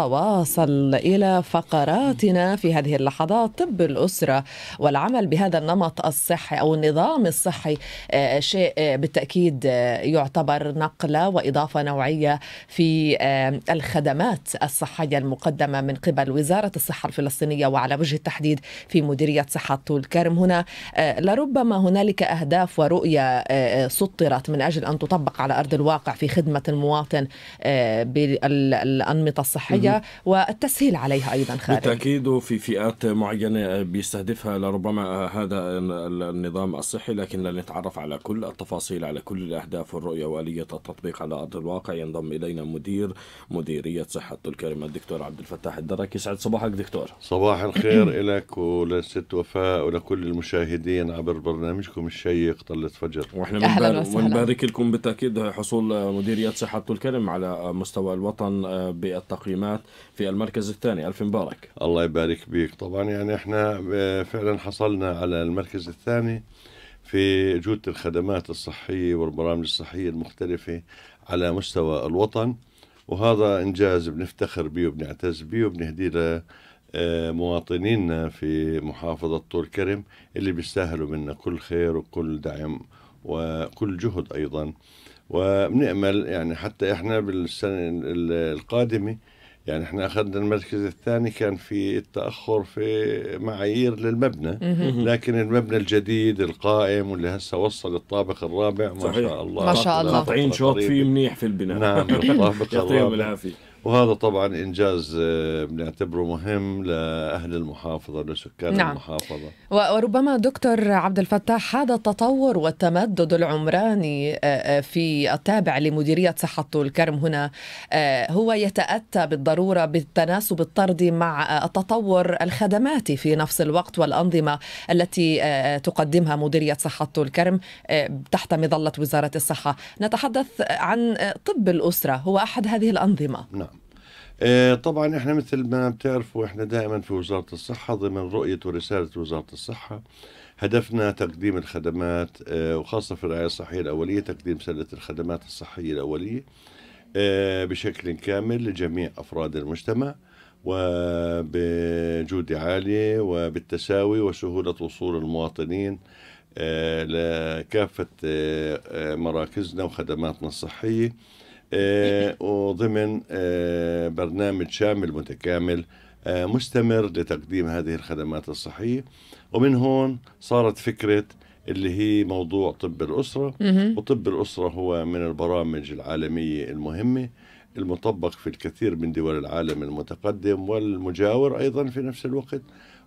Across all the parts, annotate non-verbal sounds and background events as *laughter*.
نتواصل إلى فقراتنا في هذه اللحظات طب الأسرة والعمل بهذا النمط الصحي أو النظام الصحي آه، شيء آه، بالتأكيد آه، يعتبر نقلة وإضافة نوعية في الخدمات الصحية المقدمة من قبل وزارة الصحة الفلسطينية وعلى وجه التحديد في مديرية صحة طول كرم هنا لربما هنالك أهداف ورؤية سطرت من أجل أن تطبق على أرض الواقع في خدمة المواطن بالأنمطة الصحية والتسهيل عليها أيضا خالد بالتأكيد وفي فئات معينة بيستهدفها لربما هذا النظام الصحي لكن لنتعرف على كل التفاصيل على كل الأهداف والرؤية وآلية التطبيق على أرض الواقع ينضم إلينا مدير مديرية صحة الكريمة الدكتور عبد الفتاح الدرك يسعد صباحك دكتور صباح الخير *clears throat* لك ولست وفاء ولكل المشاهدين عبر برنامجكم الشيق طلة فجر واحنا بنبارك لكم بالتأكيد حصول مديرية صحة الكرم على مستوى الوطن آه، بالتقييمات التسعينات في المركز الثاني ألف مبارك الله يبارك بيك طبعا يعني احنا آه، فعلا حصلنا على المركز الثاني في جودة الخدمات الصحية والبرامج الصحية المختلفة على مستوى الوطن وهذا إنجاز بنفتخر به وبنعتز به وبنهديه آه، مواطنينا في محافظة طول كرم اللي بيستاهلوا منا كل خير وكل دعم وكل جهد أيضا وبنأمل يعني حتى إحنا بالسنة القادمة يعني احنا اخذنا المركز الثاني كان في التاخر في معايير للمبنى لكن المبنى الجديد القائم واللي هسه وصل الطابق الرابع ما شاء الله ما شاء الله قاطعين شوط فيه منيح في البناء نعم الطابق *laughs* الرابع العافيه وهذا طبعا انجاز آه، بنعتبره مهم لاهل المحافظه لسكان نعم. المحافظه وربما دكتور عبد الفتاح هذا التطور والتمدد العمراني آه، آه، في التابع لمديريه صحه الكرم هنا هو يتاتى بالضروره بالتناسب الطردي مع التطور الخدماتي في نفس الوقت والانظمه التي تقدمها مديريه صحه الكرم تحت مظله وزاره الصحه نتحدث عن طب الاسره هو احد هذه الانظمه نعم. آه، طبعا احنا مثل ما بتعرفوا احنا دائما في وزاره الصحه ضمن رؤيه ورساله وزاره الصحه هدفنا تقديم الخدمات آه، وخاصه في الرعايه الصحيه الاوليه تقديم سله الخدمات الصحيه الاوليه آه، بشكل كامل لجميع افراد المجتمع وبجوده عاليه وبالتساوي وسهوله وصول المواطنين لكافه مراكزنا وخدماتنا الصحيه آه، وضمن آه، برنامج شامل متكامل آه، مستمر لتقديم هذه الخدمات الصحية ومن هون صارت فكرة اللي هي موضوع طب الأسرة وطب الأسرة هو من البرامج العالمية المهمة المطبق في الكثير من دول العالم المتقدم والمجاور أيضا في نفس الوقت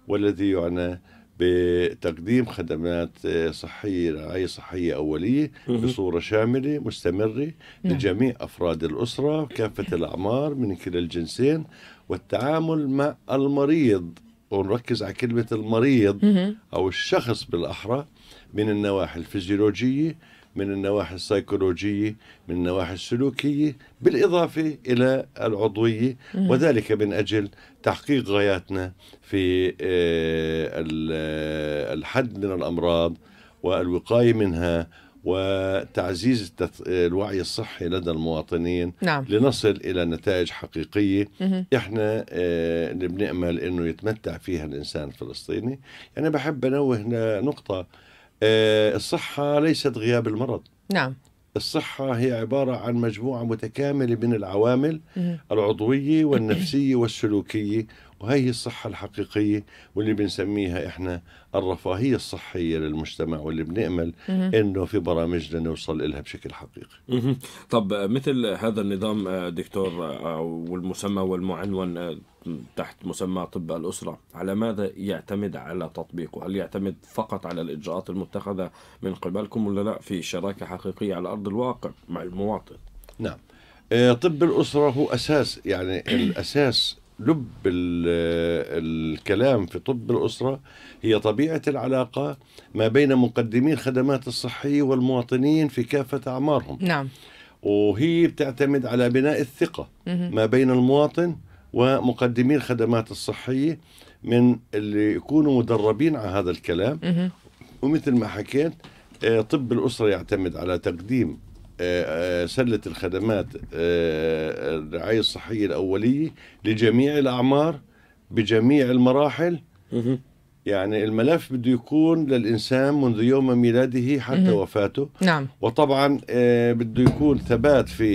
والذي يعنى بتقديم خدمات آه، صحية رعاية صحية أولية بصورة شاملة مستمرة نعم. لجميع أفراد الأسرة كافة نعم. الأعمار من كلا الجنسين والتعامل مع المريض ونركز على كلمة المريض أو الشخص بالأحرى من النواحي الفيزيولوجية من النواحي السيكولوجية من النواحي السلوكية بالإضافة إلى العضوية وذلك من أجل تحقيق غاياتنا في آه، آه، الحد من الأمراض والوقاية منها وتعزيز آه، الوعي الصحي لدى المواطنين نعم. لنصل إلى نتائج حقيقية مه. إحنا اللي بنأمل أنه يتمتع فيها الإنسان الفلسطيني أنا يعني بحب أنوه لنقطة آه، الصحة ليست غياب المرض نعم الصحة هي عبارة عن مجموعة متكاملة من العوامل العضوية والنفسية والسلوكية وهي هي الصحة الحقيقية واللي بنسميها إحنا الرفاهية الصحية للمجتمع واللي بنأمل إنه في برامجنا نوصل إلها بشكل حقيقي طب مثل هذا النظام آه، دكتور آه، والمسمى والمعنون آه، تحت مسمى طب الأسرة على ماذا يعتمد على تطبيقه هل يعتمد فقط على الإجراءات المتخذة من قبلكم ولا لا في شراكة حقيقية على أرض الواقع مع المواطن نعم طب الأسرة هو أساس يعني الأساس لب الكلام في طب الأسرة هي طبيعة العلاقة ما بين مقدمي الخدمات الصحية والمواطنين في كافة أعمارهم نعم وهي بتعتمد على بناء الثقة ما بين المواطن ومقدمي الخدمات الصحية من اللي يكونوا مدربين على هذا الكلام ومثل ما حكيت آه، طب الأسرة يعتمد على تقديم آه، آه، سلة الخدمات آه، الرعاية الصحية الأولية لجميع الأعمار بجميع المراحل يعني الملف بده يكون للإنسان منذ يوم ميلاده حتى وفاته نعم. وطبعا بده يكون ثبات في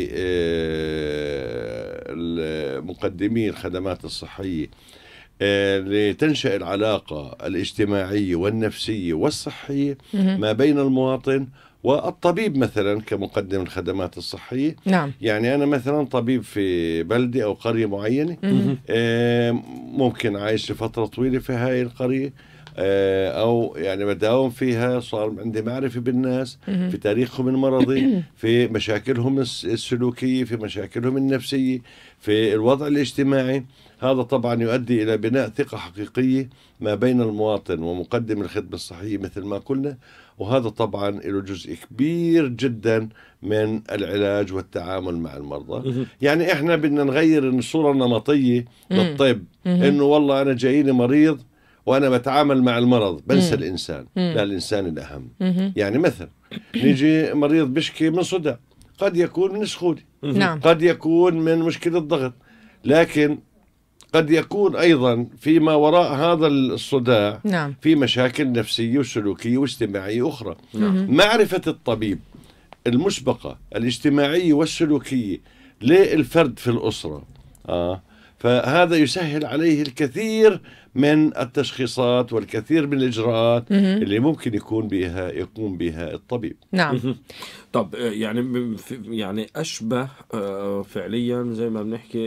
مقدمي الخدمات الصحية لتنشأ العلاقة الاجتماعية والنفسية والصحية ما بين المواطن والطبيب مثلا كمقدم الخدمات الصحية نعم. يعني أنا مثلا طبيب في بلدة أو قرية معينة آه، ممكن عايش لفترة طويلة في هاي القرية آه، او يعني بداوم فيها صار عندي معرفه بالناس في تاريخهم المرضي *clears throat* في مشاكلهم السلوكيه في مشاكلهم النفسيه في الوضع الاجتماعي هذا طبعا يؤدي الى بناء ثقه حقيقيه ما بين المواطن ومقدم الخدمه الصحيه مثل ما قلنا وهذا طبعا له جزء كبير جدا من العلاج والتعامل مع المرضى يعني احنا بدنا نغير الصوره النمطيه للطب انه والله انا جاييني مريض وانا بتعامل مع المرض بنسى مم. الانسان مم. لا الانسان الاهم مم. يعني مثلا نيجي مريض بشكي من صداع قد يكون من سخونه نعم. قد يكون من مشكله ضغط لكن قد يكون ايضا فيما وراء هذا الصداع نعم. في مشاكل نفسيه وسلوكيه واجتماعيه اخرى نعم. نعم. معرفه الطبيب المسبقه الاجتماعيه والسلوكيه للفرد في الاسره آه فهذا يسهل عليه الكثير من التشخيصات والكثير من الاجراءات مم. اللي ممكن يكون بها يقوم بها الطبيب نعم طب آه، يعني يعني اشبه آه، فعليا زي ما بنحكي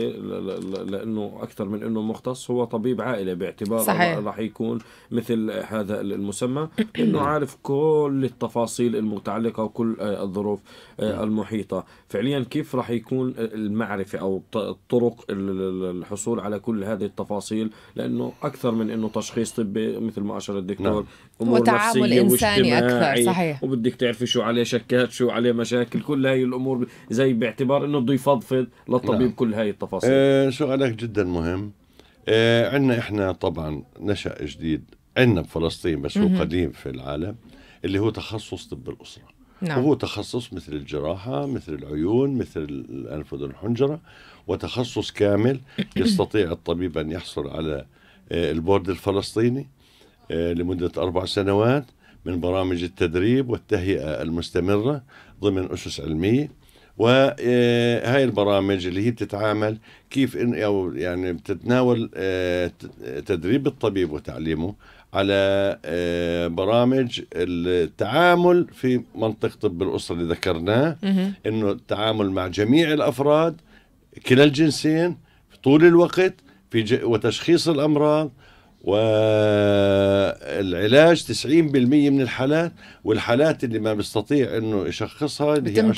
لانه اكثر من انه مختص هو طبيب عائله باعتباره راح يكون مثل هذا المسمى انه عارف كل التفاصيل المتعلقه وكل آه، الظروف المحيطه فعليا كيف راح يكون المعرفه او طرق الحصول على كل هذه التفاصيل لانه اكثر اكثر من انه تشخيص طبي مثل ما اشار الدكتور نعم. امور وتعامل نفسيه انساني اكثر صحيح وبدك تعرفي شو عليه شكات شو عليه مشاكل كل هاي الامور زي باعتبار انه بده يفضفض للطبيب نعم. كل هاي التفاصيل آه سؤالك جدا مهم آه عندنا احنا طبعا نشا جديد عندنا بفلسطين بس هو قديم في العالم اللي هو تخصص طب الاسره نعم. وهو تخصص مثل الجراحة مثل العيون مثل الأنف والحنجرة وتخصص كامل *coughs* يستطيع الطبيب أن يحصل على آه، البورد الفلسطيني آه، لمدة أربع سنوات من برامج التدريب والتهيئة المستمرة ضمن أسس علمية وهذه آه، البرامج اللي هي بتتعامل كيف إن أو يعني بتتناول تدريب الطبيب وتعليمه على برامج التعامل في منطق طب الأسرة اللي ذكرناه إنه التعامل مع جميع الأفراد كلا الجنسين طول الوقت في ج... وتشخيص الامراض والعلاج 90% من الحالات والحالات اللي ما بيستطيع انه يشخصها اللي هي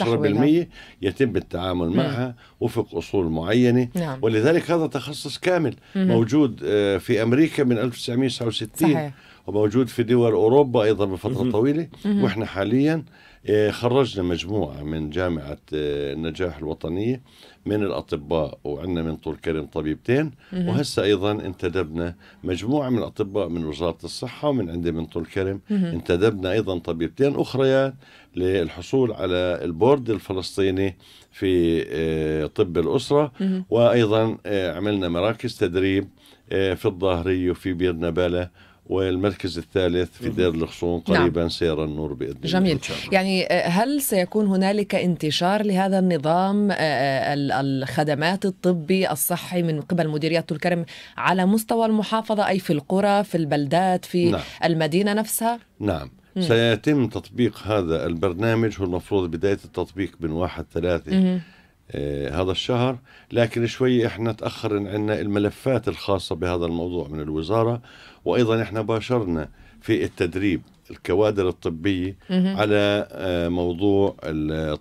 10% يتم التعامل مم. معها وفق اصول معينه نعم. ولذلك هذا تخصص كامل مم. موجود آه، في امريكا من 1969 صحيح. وموجود في دول اوروبا ايضا بفتره مم. طويله مم. واحنا حاليا إيه، خرجنا مجموعة من جامعة إيه، النجاح الوطنية من الأطباء وعندنا من طول كرم طبيبتين وهسه أيضا انتدبنا مجموعة من الأطباء من وزارة الصحة ومن عندي من طول كرم انتدبنا أيضا طبيبتين أخريات للحصول على البورد الفلسطيني في إيه، طب الأسرة وأيضا عملنا مراكز تدريب في الظاهري وفي بير نبالة والمركز الثالث في دير الخصون نعم. قريبا نعم. سير النور باذن الله جميل يعني آه، هل سيكون هنالك انتشار لهذا النظام آه، آه، الخدمات الطبي الصحي من قبل مديريه الكرم على مستوى المحافظه اي في القرى في البلدات في نعم. المدينه نفسها نعم سيتم تطبيق هذا البرنامج هو المفروض بدايه التطبيق من 1 3 آه هذا الشهر لكن شوي احنا تاخر عنا الملفات الخاصه بهذا الموضوع من الوزاره وايضا احنا باشرنا في التدريب الكوادر الطبية مم. على آه، موضوع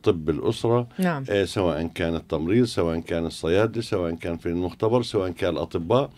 طب الأسرة نعم. آه، سواء كان التمريض سواء كان الصيادلة سواء كان في المختبر سواء كان الأطباء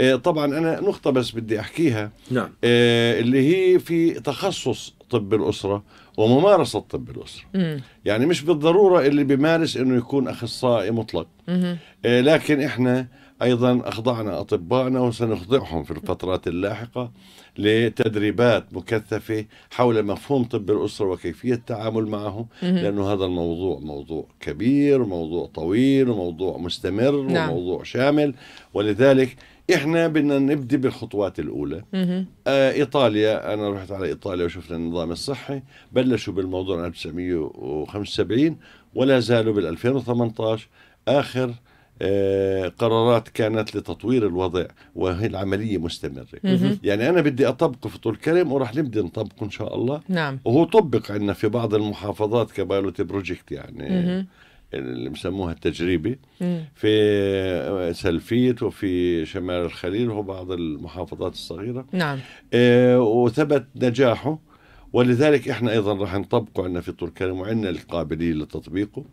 آه، طبعا أنا نقطة بس بدي أحكيها نعم. اللي هي في تخصص طب الأسرة وممارسة طب الأسرة مم. يعني مش بالضرورة اللي بيمارس أنه يكون أخصائي مطلق مم. لكن إحنا أيضا أخضعنا أطبائنا وسنخضعهم في الفترات اللاحقة لتدريبات مكثفة حول مفهوم طب الأسرة وكيفية التعامل معه لأنه هذا الموضوع موضوع كبير وموضوع طويل وموضوع مستمر نعم. وموضوع شامل ولذلك احنا بدنا نبدي بالخطوات الاولى آه ايطاليا انا رحت على ايطاليا وشفنا النظام الصحي بلشوا بالموضوع 1975 ولا زالوا بال 2018 اخر آه، قرارات كانت لتطوير الوضع وهي العمليه مستمره يعني انا بدي اطبقه في طول كريم وراح نبدا نطبقه ان شاء الله نعم وهو طبق عندنا في بعض المحافظات كبايلوت بروجكت يعني اللي بسموها التجريبي في سلفيت وفي شمال الخليل وبعض المحافظات الصغيره نعم آه وثبت نجاحه ولذلك احنا ايضا راح نطبقه عندنا في طول كريم وعندنا القابليه لتطبيقه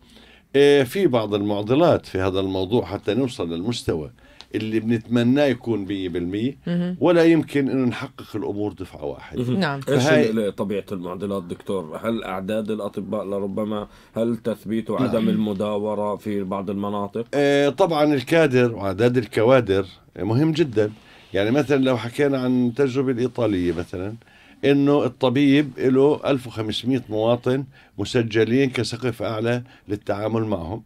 إيه، في بعض المعضلات في هذا الموضوع حتى نوصل للمستوى اللي بنتمناه يكون 100% ولا يمكن انه نحقق الامور دفعه واحده نعم ايش طبيعه المعضلات دكتور هل اعداد الاطباء لربما هل تثبيت عدم نعم. المداوره في بعض المناطق إيه، طبعا الكادر واعداد الكوادر مهم جدا يعني مثلا لو حكينا عن التجربه الايطاليه مثلا آه انه الطبيب له 1500 مواطن مسجلين كسقف اعلى للتعامل معهم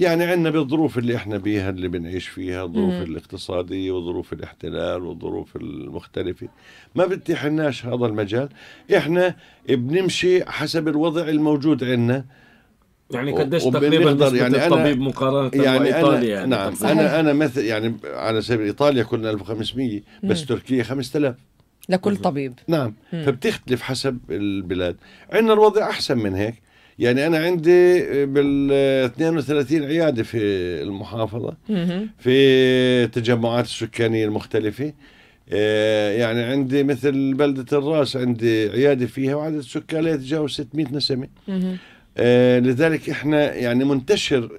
يعني عندنا بالظروف اللي احنا بيها اللي بنعيش فيها الظروف الاقتصاديه وظروف الاحتلال والظروف المختلفه ما بتتيح لناش هذا المجال احنا بنمشي حسب الوضع الموجود عندنا يعني قديش تقريبا يعني الطبيب مقارنة يعني بإيطاليا يعني نعم أنا أنا مثل يعني على سبيل إيطاليا كنا 1500 بس مم. تركيا 5000 لكل طبيب نعم مم. فبتختلف حسب البلاد عندنا الوضع احسن من هيك يعني انا عندي بال 32 عياده في المحافظه مم. في التجمعات السكانيه المختلفه آه، يعني عندي مثل بلدة الراس عندي عيادة فيها وعدد السكان يتجاوز 600 نسمة آه لذلك احنا يعني منتشر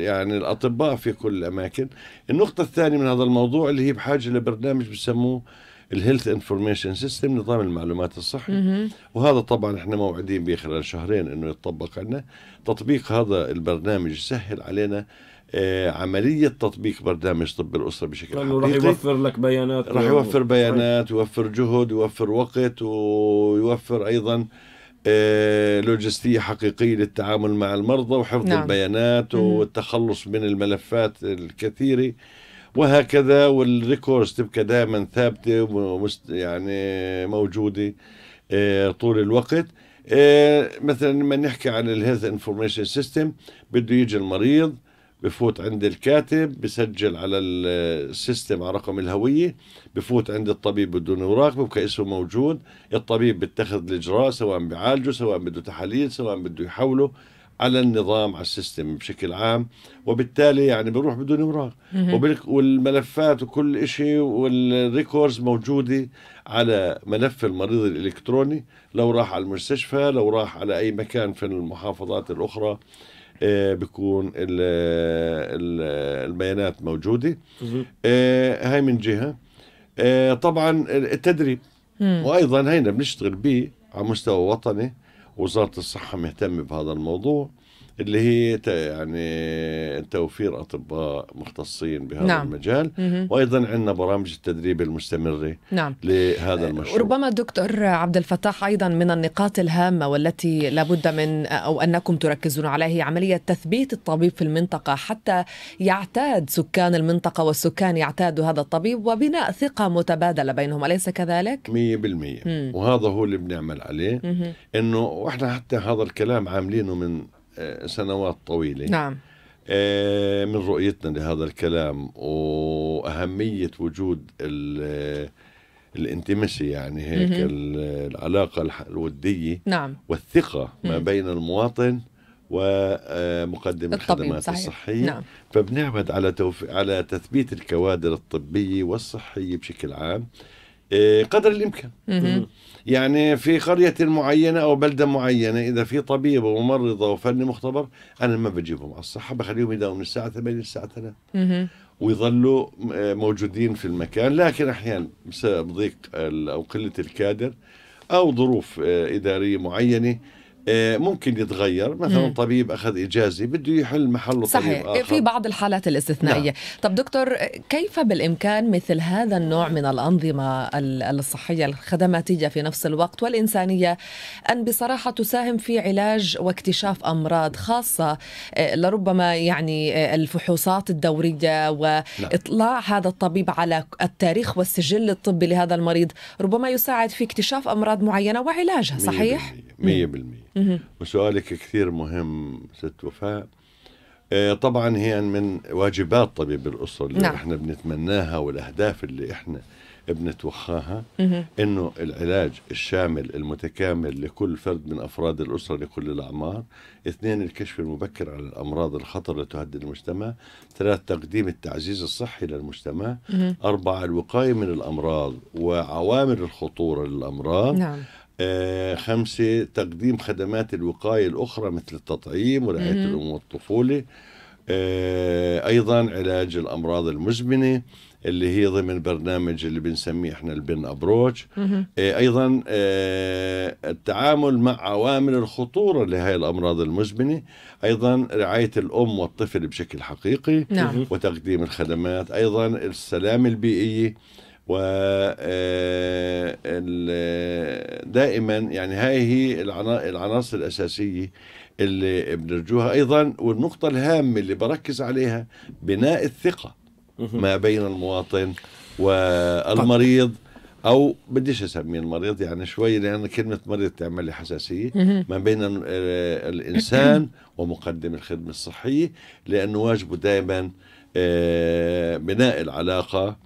يعني الاطباء في كل الاماكن النقطه الثانيه من هذا الموضوع اللي هي بحاجه لبرنامج بسموه الهيلث انفورميشن سيستم نظام المعلومات الصحي وهذا طبعا احنا موعدين به خلال شهرين انه يتطبق عندنا تطبيق هذا البرنامج يسهل علينا آه عملية تطبيق برنامج طب الأسرة بشكل حقيقي راح يوفر لك بيانات راح يوفر بيانات يوفر جهد يوفر وقت ويوفر أيضا آه لوجستية حقيقية للتعامل مع المرضى وحفظ نعم. البيانات والتخلص من الملفات الكثيرة وهكذا والريكوردز تبقى دائما ثابته ومست يعني موجوده آه، طول الوقت آه، مثلا لما نحكي عن الهيلث انفورميشن سيستم بده يجي المريض بفوت عند الكاتب بسجل على السيستم على رقم الهوية بفوت عند الطبيب بدون أوراق بيبقى اسمه موجود الطبيب بتخذ الإجراء سواء بعالجه سواء بده تحاليل سواء بده يحوله على النظام على السيستم بشكل عام وبالتالي يعني بروح بدون اوراق والملفات وكل شيء والريكوردز موجوده على ملف المريض الالكتروني لو راح على المستشفى لو راح على اي مكان في المحافظات الاخرى آه، بكون البيانات موجوده آه، هاي من جهه آه، طبعا التدريب وايضا هينا بنشتغل به على مستوى وطني وزارة الصحة مهتمة بهذا الموضوع اللي هي يعني توفير اطباء مختصين بهذا نعم. المجال وايضا عندنا برامج التدريب المستمره نعم. لهذا آه، المشروع ربما دكتور عبد الفتاح ايضا من النقاط الهامه والتي لابد من او انكم تركزون عليه عمليه تثبيت الطبيب في المنطقه حتى يعتاد سكان المنطقه والسكان يعتادوا هذا الطبيب وبناء ثقه متبادله بينهم اليس كذلك 100% وهذا هو اللي بنعمل عليه انه واحنا حتى هذا الكلام عاملينه من سنوات طويله نعم آه، من رؤيتنا لهذا الكلام واهميه وجود الانتمسي يعني هيك العلاقه الوديه نعم والثقه ما بين المواطن ومقدم آه، الخدمات صحيح. الصحيه نعم. فبنعمد على توف... على تثبيت الكوادر الطبيه والصحيه بشكل عام آه، قدر الامكان يعني في قرية معينة أو بلدة معينة إذا في طبيبة وممرضة وفني مختبر أنا ما بجيبهم على الصحة بخليهم يداوموا من الساعة 8 للساعة 3 ويظلوا آه، موجودين في المكان لكن أحيانا بسبب ضيق أو قلة الكادر أو ظروف آه، إدارية معينة آه، ممكن يتغير مثلا مم. طبيب اخذ اجازه بده يحل محله صحيح طبيب آخر. في بعض الحالات الاستثنائيه نعم. طب دكتور كيف بالامكان مثل هذا النوع من الانظمه الصحيه الخدماتيه في نفس الوقت والانسانيه ان بصراحه تساهم في علاج واكتشاف امراض خاصه آه، لربما يعني آه، الفحوصات الدوريه نعم. واطلاع نعم. هذا الطبيب على التاريخ والسجل الطبي لهذا المريض ربما يساعد في اكتشاف امراض معينه وعلاجها صحيح 100%. مية بالمية وسؤالك كثير مهم ست وفاء آه، طبعا هي من واجبات طبيب الاسره اللي نعم. احنا بنتمناها والاهداف اللي احنا بنتوخاها انه العلاج الشامل المتكامل لكل فرد من افراد الاسره لكل الاعمار، اثنين الكشف المبكر عن الامراض الخطر اللي تهدد المجتمع، ثلاث تقديم التعزيز الصحي للمجتمع، أربعة الوقايه من الامراض وعوامل الخطوره للامراض نعم. آه، خمسة تقديم خدمات الوقاية الأخرى مثل التطعيم ورعاية الأم والطفولة آه، أيضا علاج الأمراض المزمنة اللي هي ضمن برنامج اللي بنسميه احنا البن ابروتش آه، ايضا التعامل مع عوامل الخطوره لهي الامراض المزمنه ايضا رعايه الام والطفل بشكل حقيقي نعم. وتقديم الخدمات ايضا السلامه البيئيه و آه، دائما يعني هاي هي العناصر الأساسية اللي بنرجوها أيضا والنقطة الهامة اللي بركز عليها بناء الثقة ما بين المواطن والمريض او بديش اسميه المريض يعني شوي لان كلمه مريض تعمل لي حساسيه ما بين الانسان ومقدم الخدمه الصحيه لانه واجبه دائما آه، بناء العلاقه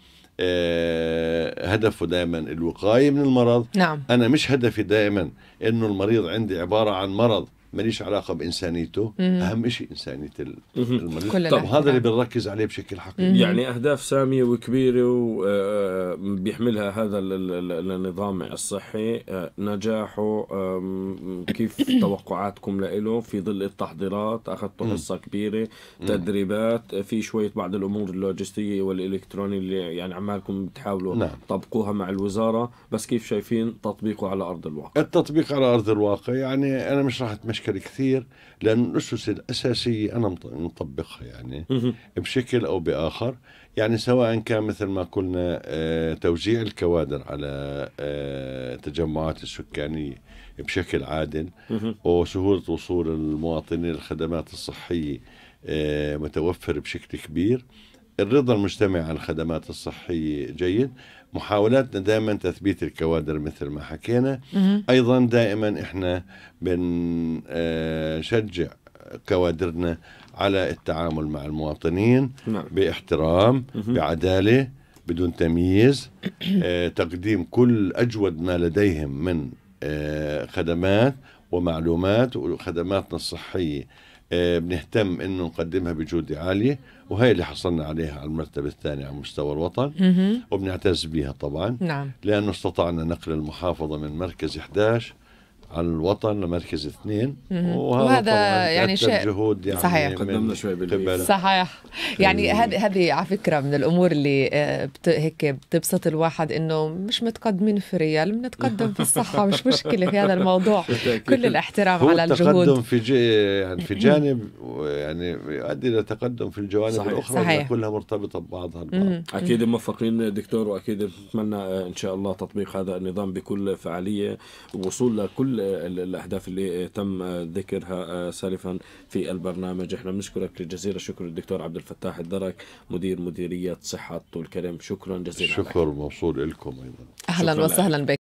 آه، هدفه دائما الوقايه من المرض نعم. انا مش هدفي دائما انه المريض عندي عباره عن مرض ماليش علاقه بانسانيته مم. اهم شيء انسانيه المريض طب هذا اللي نعم. بنركز عليه بشكل حقيقي مم. يعني اهداف ساميه وكبيره وبيحملها آه، هذا النظام الصحي آه، نجاحه كيف *coughs* توقعاتكم له في ظل التحضيرات اخذتوا حصه كبيره تدريبات آه، في شويه بعض الامور اللوجستيه والالكترونيه اللي يعني عمالكم بتحاولوا نعم. تطبقوها مع الوزاره بس كيف شايفين تطبيقه على ارض الواقع التطبيق على ارض الواقع يعني انا مش راح اتمشى مشكله كثير لان الاسس الاساسيه انا مطبقها يعني بشكل او باخر يعني سواء كان مثل ما قلنا آه، توزيع الكوادر على التجمعات آه، السكانيه بشكل عادل وسهوله وصول المواطنين للخدمات الصحيه آه، متوفر بشكل كبير الرضا المجتمعي عن الخدمات الصحية جيد محاولاتنا دائما تثبيت الكوادر مثل ما حكينا ايضا دائما احنا بنشجع آه، كوادرنا على التعامل مع المواطنين نعم. باحترام بعداله بدون تمييز *coughs* آه، تقديم كل اجود ما لديهم من آه، خدمات ومعلومات وخدماتنا الصحيه آه، بنهتم انه نقدمها بجوده عاليه وهي اللي حصلنا عليها على المرتبه الثانيه على مستوى الوطن وبنعتز بها طبعا نعم. لانه استطعنا نقل المحافظه من مركز 11 الوطن لمركز اثنين وهذا, وهذا يعني شيء جهود يعني صحيح قدمنا شوي بالقبل صحيح يعني هذه هذه على فكره من الامور اللي آه، بت هيك بتبسط الواحد انه مش متقدمين في ريال بنتقدم في الصحه مش مشكله في هذا الموضوع *laughs* كل الاحترام هو على الجهود التقدم في جي يعني في *clears throat* جانب يعني يؤدي الى تقدم في الجوانب صحيح. الاخرى صحيح. كلها مرتبطه ببعضها البعض اكيد موفقين دكتور واكيد بتمنى آه، ان شاء الله تطبيق هذا النظام بكل فعاليه ووصول لكل الاحداث اللي تم ذكرها آه، سالفا في البرنامج احنا بنشكرك جزيل الشكر الدكتور عبد الفتاح الدرك مدير مديريه صحه طول كريم شكرا جزيلا الشكر موصول لكم ايضا اهلا وسهلا بك